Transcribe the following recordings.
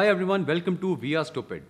hi everyone welcome to we are stopped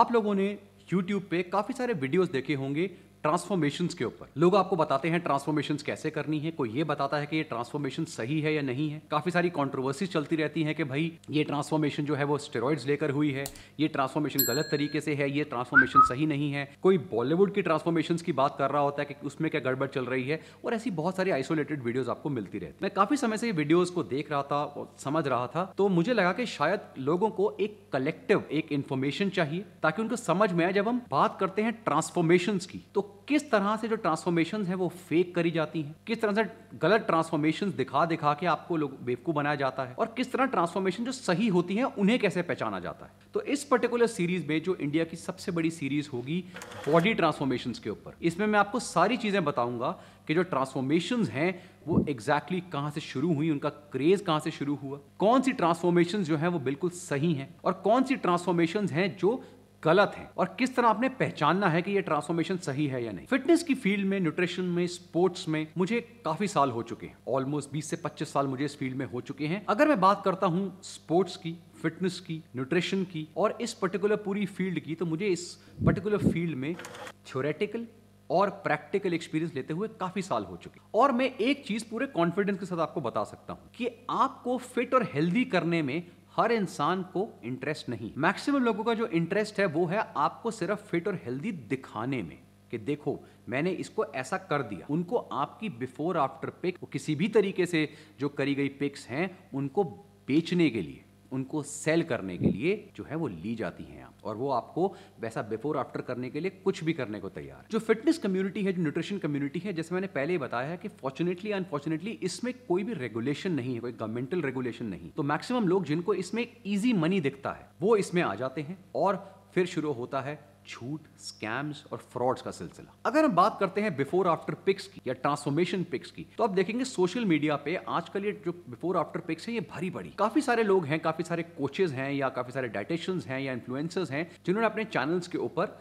आप लोगों ने यूट्यूब पे काफ़ी सारे वीडियोस देखे होंगे ट्रांसफॉर्मेशन के ऊपर लोग आपको बताते हैं ट्रांसफॉर्मेशन कैसे करनी है कोई ये बताता है कि ये ट्रांसफॉर्मेशन सही है या नहीं है काफी सारी कॉन्ट्रोवर्सीज चलती रहती है कि भाई ये ट्रांसफॉर्मेशन जो है वो स्टेरॉइड्स लेकर हुई है ये ट्रांसफॉर्मेशन गलत तरीके से है ये ट्रांसफॉर्मेशन सही नहीं है कोई बॉलीवुड की ट्रांसफॉर्मेशन की बात कर रहा होता है कि उसमें क्या गड़बड़ चल रही है और ऐसी बहुत सारी आइसोलेटेड वीडियोज आपको मिलती रहती है मैं काफी समय से वीडियोज को देख रहा था और समझ रहा था तो मुझे लगा कि शायद लोगों को एक कलेक्टिव एक इन्फॉर्मेशन चाहिए ताकि उनको समझ में आए जब हम बात करते हैं ट्रांसफॉर्मेशन की तो किस तरह से जो ट्रांसफॉर्मेशन है वो फेक करी जाती हैं किस तरह से गलत ट्रांसफॉर्मेशन दिखा दिखा के आपको लोग बेवकूफ़ बनाया जाता है और किस तरह ट्रांसफॉर्मेशन जो सही होती है उन्हें कैसे पहचाना जाता है तो इस पर्टिकुलर सीरीज में जो इंडिया की सबसे बड़ी सीरीज होगी बॉडी ट्रांसफॉर्मेशन के ऊपर इसमें मैं आपको सारी चीज़ें बताऊंगा कि जो ट्रांसफॉर्मेशन हैं वो एग्जैक्टली exactly कहाँ से शुरू हुई उनका क्रेज कहाँ से शुरू हुआ कौन सी ट्रांसफॉर्मेशन जो है वो बिल्कुल सही है और कौन सी ट्रांसफॉर्मेशन है जो गलत हैं और किस तरह आपने पहचानना है कि ये ट्रांसफॉर्मेशन सही है या नहीं फिटनेस की फील्ड में न्यूट्रिशन में स्पोर्ट्स में मुझे काफी साल हो चुके हैं ऑलमोस्ट 20 से 25 साल मुझे इस फील्ड में हो चुके हैं अगर मैं बात करता हूँ स्पोर्ट्स की फिटनेस की न्यूट्रिशन की और इस पर्टिकुलर पूरी फील्ड की तो मुझे इस पर्टिकुलर फील्ड में थ्योरेटिकल और प्रैक्टिकल एक्सपीरियंस लेते हुए काफी साल हो चुके और मैं एक चीज पूरे कॉन्फिडेंस के साथ आपको बता सकता हूं कि आपको फिट और हेल्दी करने में हर इंसान को इंटरेस्ट नहीं मैक्सिमम लोगों का जो इंटरेस्ट है वो है आपको सिर्फ फिट और हेल्दी दिखाने में कि देखो मैंने इसको ऐसा कर दिया उनको आपकी बिफोर आफ्टर पिक किसी भी तरीके से जो करी गई पिक्स हैं उनको बेचने के लिए उनको सेल करने के लिए जो है वो ली जाती हैं आप और वो आपको वैसा बिफोर आफ्टर करने के लिए कुछ भी करने को तैयार जो फिटनेस कम्युनिटी है जो न्यूट्रिशन कम्युनिटी है जैसे मैंने पहले ही बताया है कि फॉर्चुनेटली अनफॉर्चुनेटली इसमें कोई भी रेगुलेशन नहीं है कोई गवर्नमेंटल रेगुलेशन नहीं तो मैक्सिमम लोग जिनको इसमें ईजी मनी दिखता है वो इसमें आ जाते हैं और फिर शुरू होता है झूठ स्कैम्स और फ्रॉड्स का सिलसिला अगर हम बात करते हैं बिफोर आफ्टर पिक्स की या ट्रांसफॉर्मेशन पिक्स की तो आप देखेंगे सोशल मीडिया पे आजकल ये जो बिफोर आफ्टर पिक्स है ये भरी पड़ी काफी सारे लोग हैं काफी सारे कोचेज हैं या काफी सारे डायटेशन हैं या इन्फ्लुएंसर्स हैं जिन्होंने अपने चैनल्स के ऊपर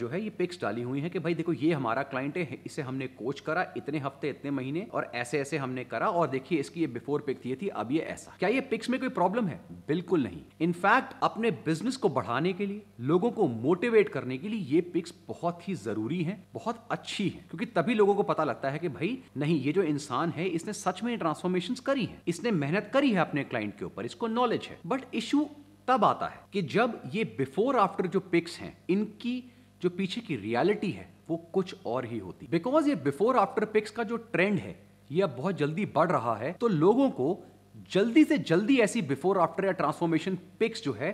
जो है ये पिक्स डाली हुई है कि भाई देखो ये हमारा क्लाइंट है इसे हमने कोच करा इतने हफ्ते इतने महीने और ऐसे ऐसे हमने करा और देखिए इसकी ये बिफोर पिक ये थी अब ये ऐसा क्या ये पिक्स में कोई प्रॉब्लम है बिल्कुल नहीं इनफैक्ट अपने बिजनेस को बढ़ाने के लिए लोगों को मोटिवेट मोटिवेट करने के लिए ये पिक्स बहुत ही जरूरी हैं बहुत अच्छी हैं क्योंकि तभी लोगों को पता लगता है कि भाई नहीं ये जो इंसान है इसने सच में ट्रांसफॉर्मेशन करी है इसने मेहनत करी है अपने क्लाइंट के ऊपर इसको नॉलेज है बट इशू तब आता है कि जब ये बिफोर आफ्टर जो पिक्स हैं इनकी जो पीछे की रियलिटी है वो कुछ और ही होती बिकॉज ये बिफोर आफ्टर पिक्स का जो ट्रेंड है ये अब बहुत जल्दी बढ़ रहा है तो लोगों को जल्दी से जल्दी ऐसी बिफोर आफ्टर या ट्रांसफॉर्मेशन पिक्स जो है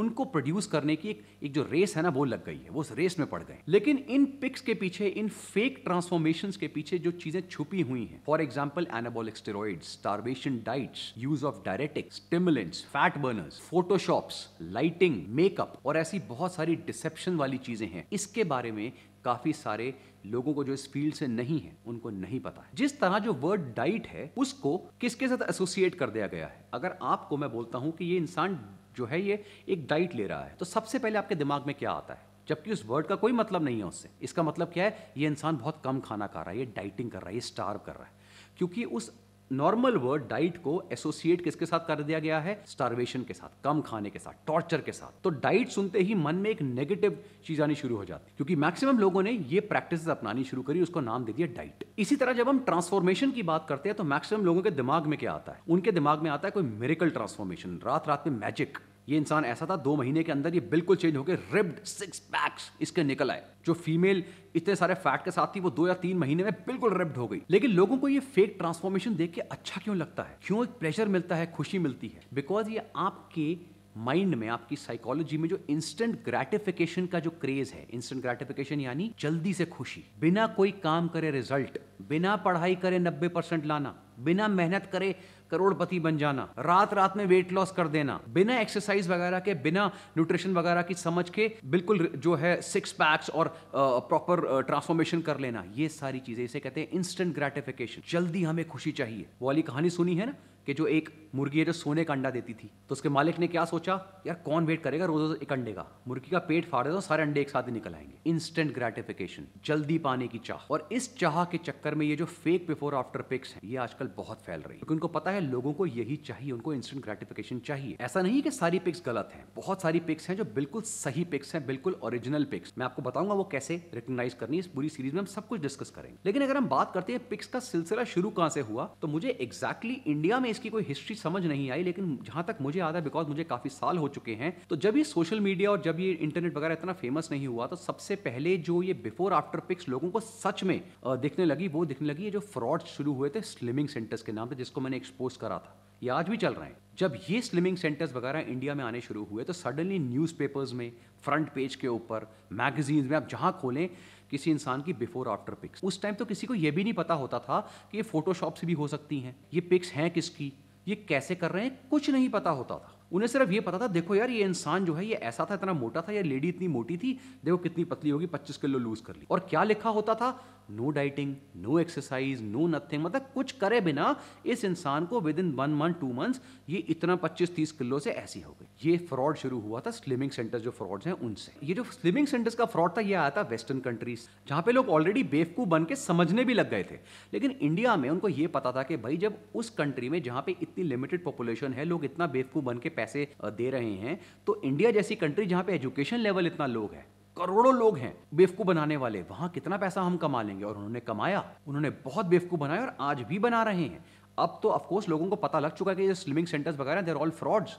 उनको प्रोड्यूस करने की एक एक जो रेस है ना वो लग गई है वो उस रेस में पड़ गए लेकिन इन पिक्स के पीछे इन फेक ट्रांसफॉर्मेशन के पीछे जो चीजें छुपी हुई हैं for example anabolic steroid starvation diets use of diuretic stimulants fat burners photoshops lighting makeup और ऐसी बहुत सारी डिसेप्शन वाली चीजें हैं इसके बारे में काफी सारे लोगों को जो इस फील्ड से नहीं है उनको नहीं पता है जिस तरह जो वर्ड डाइट है उसको किसके साथ एसोसिएट कर दिया गया है अगर आपको मैं बोलता हूं कि ये इंसान जो है ये एक डाइट ले रहा है तो सबसे पहले आपके दिमाग में क्या आता है जबकि उस वर्ड का कोई मतलब नहीं है उससे इसका मतलब क्या है ये इंसान बहुत कम खाना खा रहा है ये डाइटिंग कर रहा है ये स्टार्व कर रहा है क्योंकि उस नॉर्मल वर्ड डाइट को एसोसिएट किसके साथ कर दिया गया है स्टारवेशन के साथ कम खाने के साथ टॉर्चर के साथ तो डाइट सुनते ही मन में एक नेगेटिव चीज आनी शुरू हो जाती क्योंकि मैक्सिमम लोगों ने ये प्रैक्टिस अपनानी शुरू करी उसको नाम दे दिया डाइट इसी तरह जब हम ट्रांसफॉर्मेशन की बात करते हैं तो मैक्सिमम लोगों के दिमाग में क्या आता है उनके दिमाग में आता है कोई मेरिकल ट्रांसफॉर्मेशन रात रात में मैजिक ये इंसान ऐसा था दो महीने के अंदर ये बिल्कुल चेंज होकर रिब्ड सिक्स पैक्स इसके निकल आए जो फीमेल इतने सारे फैट के साथ थी वो दो या तीन महीने में बिल्कुल रिप्ड हो गई लेकिन लोगों को ये फेक ट्रांसफॉर्मेशन देख के अच्छा क्यों लगता है क्यों एक प्रेशर मिलता है खुशी मिलती है बिकॉज ये आपके माइंड में आपकी साइकोलॉजी में जो इंस्टेंट ग्रेटिफिकेशन का जो क्रेज है इंस्टेंट ग्रेटिफिकेशन यानी जल्दी से खुशी बिना कोई काम करे रिजल्ट बिना पढ़ाई करे नब्बे परसेंट लाना बिना मेहनत करे करोड़पति बन जाना रात रात में वेट लॉस कर देना बिना एक्सरसाइज वगैरह के बिना न्यूट्रिशन वगैरह की समझ के बिल्कुल जो है सिक्स पैक्स और प्रॉपर ट्रांसफॉर्मेशन कर लेना ये सारी चीजें इसे कहते हैं इंस्टेंट ग्रेटिफिकेशन जल्दी हमें खुशी चाहिए वो वाली कहानी सुनी है ना कि जो एक मुर्गी है जो सोने का अंडा देती थी तो उसके मालिक ने क्या सोचा यार कौन वेट करेगा रोज रोज एक अंडे का मुर्गी का पेट फाड़े तो सारे अंडे एक साथ ही निकल आएंगे इंस्टेंट ग्रेटिफिकेशन जल्दी पाने की चाह और इस चाह के चक्कर में ये जो फेक बिफोर आफ्टर पिक्स है ये आजकल बहुत फैल रही है क्योंकि उनको पता है लोगों को यही चाहिए उनको इंस्टेंट ग्रेटिफिकेशन चाहिए ऐसा नहीं कि सारी पिक्स गलत है बहुत सारी पिक्स हैं जो बिल्कुल सही पिक्स हैं बिल्कुल ओरिजिनल पिक्स मैं आपको बताऊंगा वो कैसे रिकोगनाइज करनी इस पूरी सीरीज में हम सब कुछ डिस्कस करेंगे लेकिन अगर हम बात करते हैं पिक्स का सिलसिला शुरू कहां से हुआ तो मुझे एग्जैक्टली इंडिया में इसकी कोई हिस्ट्री समझ नहीं आई लेकिन जहां तक मुझे याद है बिकॉज मुझे काफी साल हो चुके हैं तो जब ये सोशल मीडिया और जब ये इंटरनेट वगैरह इतना फेमस नहीं हुआ तो सबसे पहले जो ये बिफोर आफ्टर पिक्स लोगों को सच में दिखने लगी वो दिखने लगी जो फ्रॉड शुरू हुए थे स्लिमिंग सेंटर्स के नाम पर जिसको मैंने एक्सपोज करा था ये आज भी चल रहे हैं जब ये स्लिमिंग सेंटर्स वगैरह इंडिया में आने शुरू हुए तो सडनली न्यूज़पेपर्स में फ्रंट पेज के ऊपर मैगजीन्स में आप जहाँ खोलें किसी इंसान की बिफोर आफ्टर पिक्स उस टाइम तो किसी को यह भी नहीं पता होता था कि ये फोटोशॉप से भी हो सकती हैं ये पिक्स हैं किसकी ये कैसे कर रहे हैं कुछ नहीं पता होता था उन्हें सिर्फ ये पता था देखो यार ये इंसान जो है ये ऐसा था इतना मोटा था ये लेडी इतनी मोटी थी देखो कितनी पतली होगी पच्चीस किलो लूज कर ली और क्या लिखा होता था no dieting no exercise no nothing मतलब कुछ करे बिना इस इंसान को within one month two month ये इतना पच्चीस तीस किलो से ऐसी हो गई ये फ्रॉड शुरू हुआ था स्लिमिंग सेंटर्स जो फ्रॉड्स हैं उनसे ये जो स्लिमिंग सेंटर्स का फ्रॉड था ये आया था वेस्टर्न कंट्रीज जहाँ पे लोग ऑलरेडी बेवकूफ़ बन के समझने भी लग गए थे लेकिन इंडिया में उनको ये पता था कि भाई जब उस कंट्री में जहाँ पे इतनी लिमिटेड पॉपुलेशन है लोग इतना बेवकूफ़ बन के पैसे दे रहे हैं तो इंडिया जैसी कंट्री जहाँ पे एजुकेशन लेवल इतना लोग है करोड़ों लोग हैं बेवकूफ बनाने वाले वहां कितना पैसा हम कमा लेंगे और उन्होंने कमाया उन्होंने बहुत बेवकूफ बनाया और आज भी बना रहे हैं अब तो ऑफकोर्स लोगों को पता लग चुका है कि ये स्लिमिंग सेंटर्स वगैरह देर ऑल फ्रॉड्स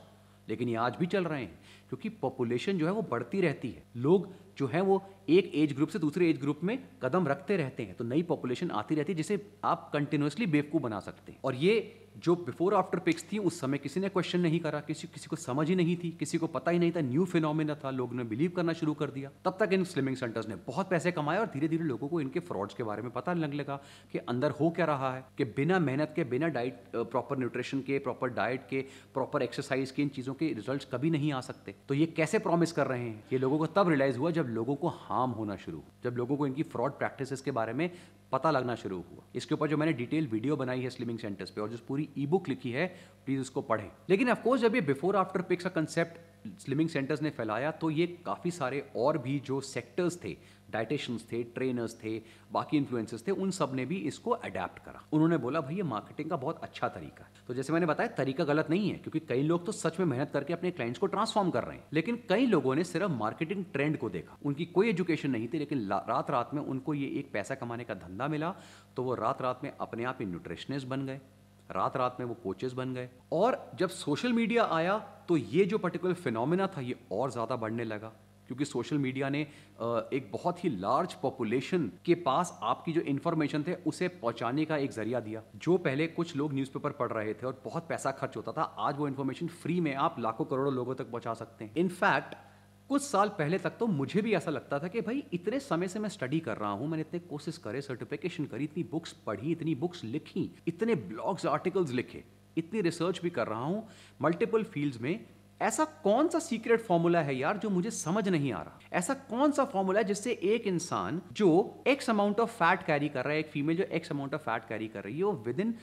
लेकिन ये आज भी चल रहे हैं क्योंकि पॉपुलेशन जो है वो बढ़ती रहती है लोग जो है वो एक एज ग्रुप से दूसरे एज ग्रुप में कदम रखते रहते हैं तो नई पॉपुलेशन आती रहती है जिसे आप कंटिन्यूसली बेवकूफ़ बना सकते हैं और ये जो बिफोर आफ्टर पिक्स थी उस समय किसी ने क्वेश्चन नहीं करा किसी किसी को समझ ही नहीं थी किसी को पता ही नहीं था न्यू फिनोमिना था लोगों ने बिलीव करना शुरू कर दिया तब तक इन स्लिमिंग सेंटर्स ने बहुत पैसे कमाए और धीरे धीरे लोगों को इनके फ्रॉड्स के बारे में पता लग लगा कि अंदर हो क्या रहा है कि बिना मेहनत के बिना डाइट प्रॉपर न्यूट्रिशन के प्रॉपर डाइट के प्रॉपर एक्सरसाइज के इन चीज़ों के रिजल्ट कभी नहीं आ सकते तो ये कैसे प्रॉमिस कर रहे हैं ये लोगों को तब रियलाइज हुआ जब लोगों को हार्म होना शुरू जब लोगों को इनकी फ्रॉड प्रैक्टिस के बारे में पता लगना शुरू हुआ इसके ऊपर जो मैंने डिटेल वीडियो बनाई है स्लिमिंग सेंटर्स पे और जो पूरी ई बुक लिखी है प्लीज़ उसको पढ़ें लेकिन ऑफकोर्स जब ये बिफोर आफ्टर पिक्स का कंसेप्ट स्लिमिंग सेंटर्स ने फैलाया तो ये काफ़ी सारे और भी जो सेक्टर्स थे डाइटिशंस थे ट्रेनर्स थे बाकी इन्फ्लुएंसर्स थे उन सब ने भी इसको अडेप्ट करा उन्होंने बोला भाई ये मार्केटिंग का बहुत अच्छा तरीका है तो जैसे मैंने बताया तरीका गलत नहीं है क्योंकि कई लोग तो सच में मेहनत करके अपने क्लाइंट्स को ट्रांसफॉर्म कर रहे हैं लेकिन कई लोगों ने सिर्फ मार्केटिंग ट्रेंड को देखा उनकी कोई एजुकेशन नहीं थी लेकिन रात रात में उनको ये एक पैसा कमाने का धंधा मिला तो वो रात रात में अपने आप ही न्यूट्रिशनिस्ट बन गए रात रात में वो कोचेस बन गए और जब सोशल मीडिया आया तो ये जो पर्टिकुलर फिनोमिना था ये और ज़्यादा बढ़ने लगा क्योंकि सोशल मीडिया ने एक बहुत ही लार्ज पॉपुलेशन के पास आपकी जो इन्फॉर्मेशन थे उसे पहुंचाने का एक जरिया दिया जो पहले कुछ लोग न्यूज़पेपर पढ़ रहे थे और बहुत पैसा खर्च होता था आज वो इन्फॉर्मेशन फ्री में आप लाखों करोड़ों लोगों तक पहुंचा सकते हैं इनफैक्ट कुछ साल पहले तक तो मुझे भी ऐसा लगता था कि भाई इतने समय से मैं स्टडी कर रहा हूँ मैंने इतने कोर्सेस करे सर्टिफिकेशन करी इतनी बुक्स पढ़ी इतनी बुक्स लिखी इतने ब्लॉग्स आर्टिकल्स लिखे इतनी रिसर्च भी कर रहा हूँ मल्टीपल फील्ड्स में ऐसा कौन सा सीक्रेट फॉर्मूला है यार जो मुझे समझ नहीं आ रहा ऐसा कौन सा फॉर्मूला है जिससे एक इंसान जो X amount of fat carry कर रहा है एक फीमेल जो X amount of fat carry कर रही है वो विद इन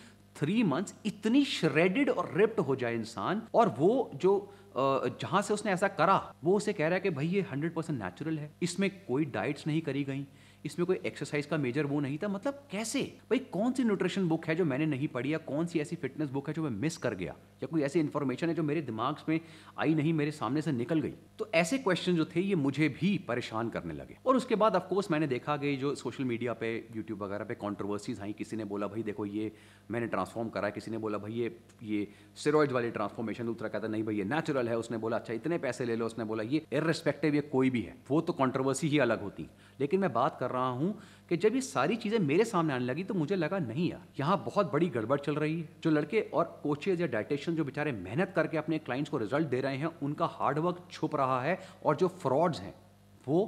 थ्री मंथ्स इतनी श्रेडेड और रिप्ड हो जाए इंसान और वो जो जहां से उसने ऐसा करा वो उसे कह रहा है कि भाई ये हंड्रेड परसेंट नेचुरल है इसमें कोई डाइट्स नहीं करी गई इसमें कोई एक्सरसाइज का मेजर वो नहीं था मतलब कैसे भाई कौन सी न्यूट्रिशन बुक है जो मैंने नहीं पढ़ी या कौन सी ऐसी फिटनेस बुक है जो मैं मिस कर गया या कोई ऐसी इन्फॉर्मेशन है जो मेरे दिमाग में आई नहीं मेरे सामने से निकल गई तो ऐसे क्वेश्चन जो थे ये मुझे भी परेशान करने लगे और उसके बाद ऑफकोर्स मैंने देखा कि जो सोशल मीडिया पे यूट्यूब वगैरह पे कॉन्ट्रोवर्सीज आई किसी ने बोला भाई देखो ये मैंने ट्रांसफॉर्म करा किसी ने बोला भाई ये ये स्टेरॉइड वाली ट्रांसफॉर्मेशन दूसरा कहता नहीं भाई ये नेचुरल है उसने बोला अच्छा इतने पैसे ले लो उसने बोला ये इरेस्पेक्टिव ये कोई भी है वो तो कॉन्ट्रोवर्सी ही अलग होती लेकिन मैं बात कर कर रहा हूँ कि जब ये सारी चीज़ें मेरे सामने आने लगी तो मुझे लगा नहीं यार यहाँ बहुत बड़ी गड़बड़ चल रही है जो लड़के और कोचेज या डाइटेशन जो बेचारे मेहनत करके अपने क्लाइंट्स को रिजल्ट दे रहे हैं उनका हार्डवर्क छुप रहा है और जो फ्रॉड्स हैं वो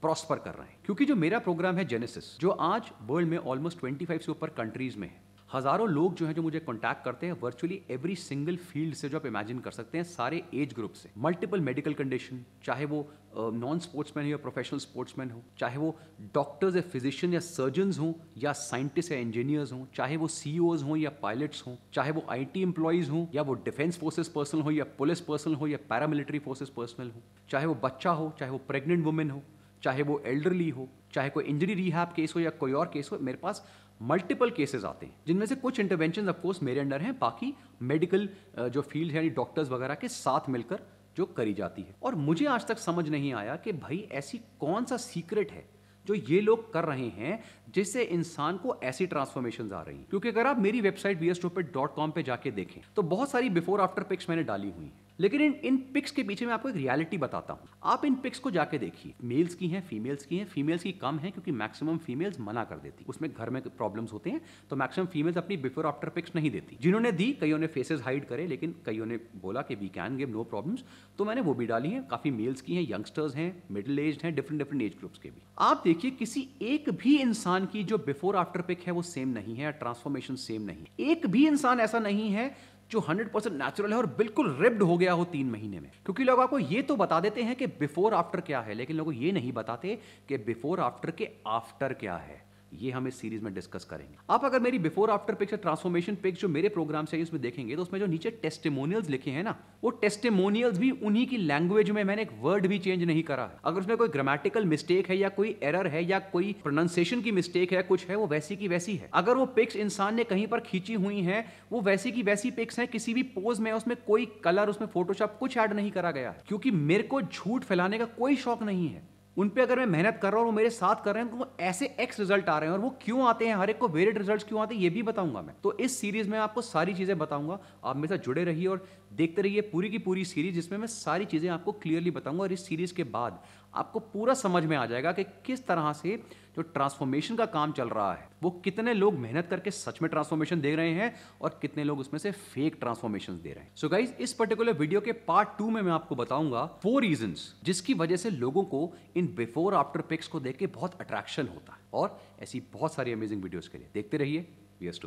प्रॉस्पर कर रहे हैं क्योंकि जो मेरा प्रोग्राम है जेनेसिस जो आज वर्ल्ड में ऑलमोस्ट ट्वेंटी से ऊपर कंट्रीज में है हज़ारों लोग जो हैं जो मुझे कॉन्टैक्ट करते हैं वर्चुअली एवरी सिंगल फील्ड से जो आप इमेजिन कर सकते हैं सारे एज ग्रुप से मल्टीपल मेडिकल कंडीशन चाहे वो नॉन स्पोर्ट्समैन हो या प्रोफेशनल स्पोर्ट्समैन हो चाहे वो डॉक्टर्स या फिजिशियन या सर्जन हों या साइंटिस्ट या इंजीनियर्स हों चाहे वो सी e हों या पायलट्स हों चाहे वो आई टी एम्प्लॉयज़ हों या वो डिफेंस फोर्सेज पर्सनल हो या पुलिस पर्सनल हो या पैरामिलिट्री फोर्सेज पर्सनल हो चाहे वो बच्चा हो चाहे वो प्रेगनेंट वुमेन हो चाहे वो एल्डरली हो चाहे कोई इंजरी रिहैब केस हो या कोई और केस हो मेरे पास मल्टीपल केसेस आते हैं जिनमें से कुछ इंटरवेंशन ऑफकोर्स मेरे अंडर हैं बाकी मेडिकल जो फील्ड है यानी डॉक्टर्स वगैरह के साथ मिलकर जो करी जाती है और मुझे आज तक समझ नहीं आया कि भाई ऐसी कौन सा सीक्रेट है जो ये लोग कर रहे हैं जिससे इंसान को ऐसी ट्रांसफॉर्मेशन आ रही हैं क्योंकि अगर आप मेरी website B S dot com पर जाके देखें तो बहुत सारी बिफोर आफ्टर पिक्स मैंने डाली हुई हैं लेकिन इन इन पिक्स के पीछे मैं आपको एक रियलिटी बताता हूँ आप इन पिक्स को जाके देखिए मेल्स की हैं फीमेल्स की हैं फीमेल्स की कम है क्योंकि मैक्सिमम फीमेल्स मना कर देती उसमें घर में प्रॉब्लम्स होते हैं तो मैक्सिमम फीमेल्स अपनी बिफोर आफ्टर पिक्स नहीं देती जिन्होंने दी कईयों ने फेसेस हाइड करे लेकिन कईयों ने बोला कि we can give no problems तो मैंने वो भी डाली है काफ़ी मेल्स की हैं यंगस्टर्स हैं मिडिल एज हैं डिफरेंट डिफरेंट एज ग्रुप्स के भी आप देखिए किसी एक भी इंसान की जो बिफोर आफ्टर पिक है वो सेम नहीं है ट्रांसफॉर्मेशन सेम नहीं एक भी इंसान ऐसा नहीं है जो 100 परसेंट नेचुरल है और बिल्कुल रिब्ड हो गया हो तीन महीने में क्योंकि लोग आपको ये तो बता देते हैं कि बिफोर आफ्टर क्या है लेकिन लोग ये नहीं बताते कि बिफोर आफ्टर के आफ्टर क्या है ये हम इस सीरीज में डिस्कस करेंगे आप अगर मेरी before after picture transformation pics जो मेरे प्रोग्राम से उसमें देखेंगे तो उसमें जो नीचे टेस्टिमोनियल्स लिखे हैं ना वो टेस्टिमोनियल्स भी उन्हीं की लैंग्वेज में मैंने एक वर्ड भी चेंज नहीं करा है अगर उसमें कोई ग्रामेटिकल मिस्टेक है या कोई एरर है या कोई प्रोनाउंसिएशन की मिस्टेक है कुछ है वो वैसी की वैसी है अगर वो पिक्स इंसान ने कहीं पर खींची हुई है वो वैसी की वैसी पिक्स है किसी भी पोज में उसमें कोई कलर उसमें फोटोशॉप कुछ ऐड नहीं करा गया क्योंकि मेरे को झूठ फैलाने का कोई शौक नहीं है उन पर अगर मैं मेहनत कर रहा हूँ वो मेरे साथ कर रहे हैं तो वो ऐसे एक्स रिजल्ट आ रहे हैं और वो क्यों आते हैं हर एक को वेरिड रिजल्ट क्यों आते हैं ये भी बताऊंगा मैं तो इस सीरीज में आपको सारी चीज़ें बताऊंगा आप मेरे साथ जुड़े रहिए और देखते रहिए पूरी की पूरी सीरीज जिसमें मैं सारी चीज़ें आपको क्लियरली बताऊंगा और इस सीरीज के बाद आपको पूरा समझ में आ जाएगा कि किस तरह से जो ट्रांसफॉर्मेशन का काम चल रहा है वो कितने लोग मेहनत करके सच में ट्रांसफॉर्मेशन दे रहे हैं और कितने लोग उसमें से फेक ट्रांसफॉर्मेशन दे रहे हैं सो so गाइज इस पर्टिकुलर वीडियो के पार्ट टू में मैं आपको बताऊंगा फोर रीजन जिसकी वजह से लोगों को इन बिफोर आफ्टर पिक्स को देख के बहुत अट्रैक्शन होता है और ऐसी बहुत सारी अमेजिंग वीडियोज के लिए देखते रहिए